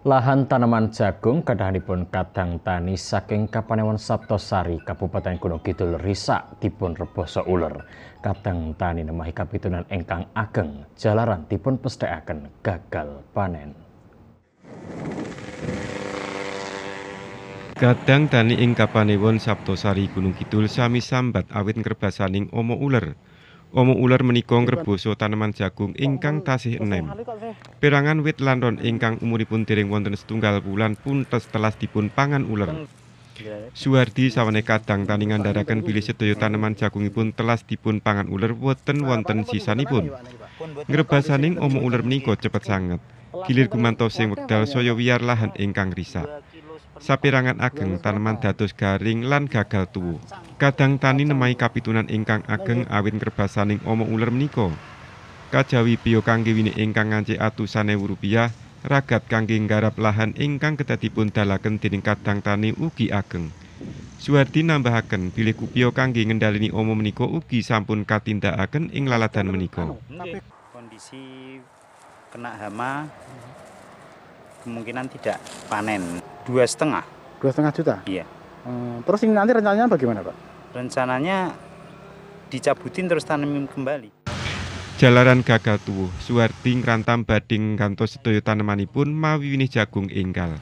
Lahan tanaman jagung kadangipun kadang tani saking Kapanewon Sabtosari, Kabupaten Gunung Kidul risak dipun reboso uler. Kadang tani nemahi kapitunan engkang ageng, jalaran dipun pesdeaken gagal panen. Kadang tani ing Kapanewon Sabtosari Gunung Kidul sami sambat awit ngerbasaning omo uler. Omo ular menika ngrebosa tanaman jagung ingkang tasih enem. Perangan wit landon ingkang umuripun dereng wonten setunggal wulan pun telas dipun pangan ular. Suwardi sawane kadang taningan daraken pilih sedaya taneman jagungipun telas dipun pangan ular woten wonten sisanipun. Ngrebasaning omo ular menika cepet sanget. Gilir kumantos sing wekdal saya wiyar lahan ingkang risak. sapirangan ageng tanaman dados garing lan gagal tuwu. Kadang tani nemai kapitunan ingkang ageng awit kerbasaning omo ular menika. Kajawi bio kangge wini ingkang ngancik atusan ewu rupiah, ragat kangge nggarap lahan ingkang ketatipun dalaken dening kadang tani ugi ageng. Suwardi nambahaken bilih kupio kangge ngendalini omo menika ugi sampun katindakaken ing laladan menika. Kondisi kena hama kemungkinan tidak panen dua setengah dua setengah juta iya hmm, terus ini nanti rencananya bagaimana pak rencananya dicabutin terus tanamin kembali Jalaran gagal tuwuh, Suwardi rantam bading kantos sedaya tanemanipun mawi winih jagung enggal.